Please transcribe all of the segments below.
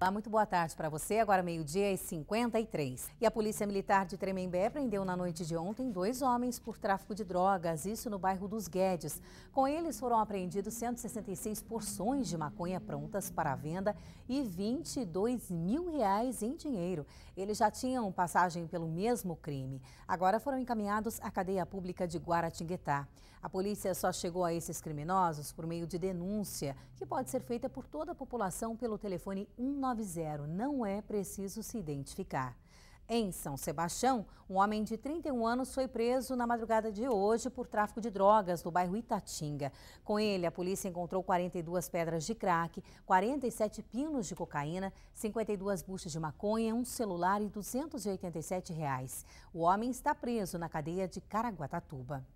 Olá, tá, muito boa tarde para você. Agora meio-dia e 53. E a Polícia Militar de Tremembé prendeu na noite de ontem dois homens por tráfico de drogas, isso no bairro dos Guedes. Com eles foram apreendidos 166 porções de maconha prontas para venda e 22 mil reais em dinheiro. Eles já tinham passagem pelo mesmo crime. Agora foram encaminhados à cadeia pública de Guaratinguetá. A polícia só chegou a esses criminosos por meio de denúncia, que pode ser feita por toda a população pelo telefone 199. 190 não é preciso se identificar. Em São Sebastião, um homem de 31 anos foi preso na madrugada de hoje por tráfico de drogas no bairro Itatinga. Com ele, a polícia encontrou 42 pedras de crack, 47 pinos de cocaína, 52 buchas de maconha, um celular e 287 reais. O homem está preso na cadeia de Caraguatatuba.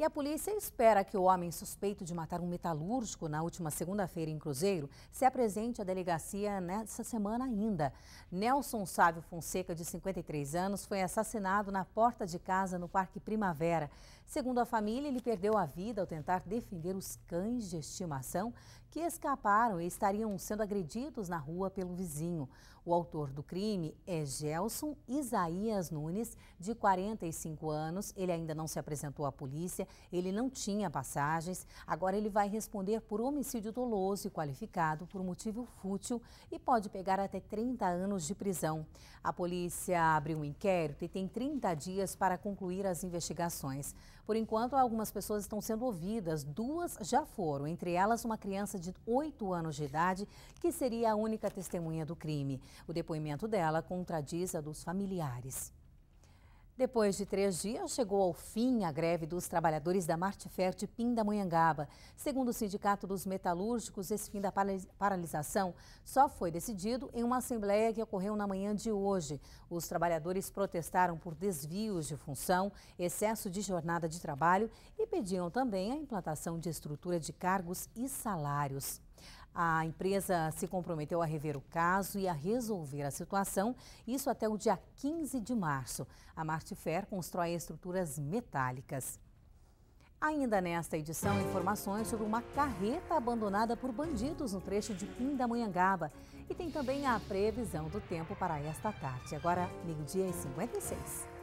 E a polícia espera que o homem suspeito de matar um metalúrgico na última segunda-feira em Cruzeiro se apresente à delegacia nesta semana ainda. Nelson Sávio Fonseca, de 53 anos, foi assassinado na porta de casa no Parque Primavera. Segundo a família, ele perdeu a vida ao tentar defender os cães de estimação que escaparam e estariam sendo agredidos na rua pelo vizinho. O autor do crime é Gelson Isaías Nunes, de 45 anos. Ele ainda não se apresentou à polícia ele não tinha passagens. Agora ele vai responder por homicídio doloso e qualificado por motivo fútil e pode pegar até 30 anos de prisão. A polícia abre um inquérito e tem 30 dias para concluir as investigações. Por enquanto, algumas pessoas estão sendo ouvidas, duas já foram, entre elas uma criança de 8 anos de idade, que seria a única testemunha do crime. O depoimento dela contradiz a dos familiares. Depois de três dias, chegou ao fim a greve dos trabalhadores da de Pindamonhangaba. Segundo o Sindicato dos Metalúrgicos, esse fim da paralisação só foi decidido em uma assembleia que ocorreu na manhã de hoje. Os trabalhadores protestaram por desvios de função, excesso de jornada de trabalho e pediam também a implantação de estrutura de cargos e salários. A empresa se comprometeu a rever o caso e a resolver a situação, isso até o dia 15 de março. A Martifer constrói estruturas metálicas. Ainda nesta edição, informações sobre uma carreta abandonada por bandidos no trecho de Pindamonhangaba. E tem também a previsão do tempo para esta tarde. Agora, meio-dia e 56.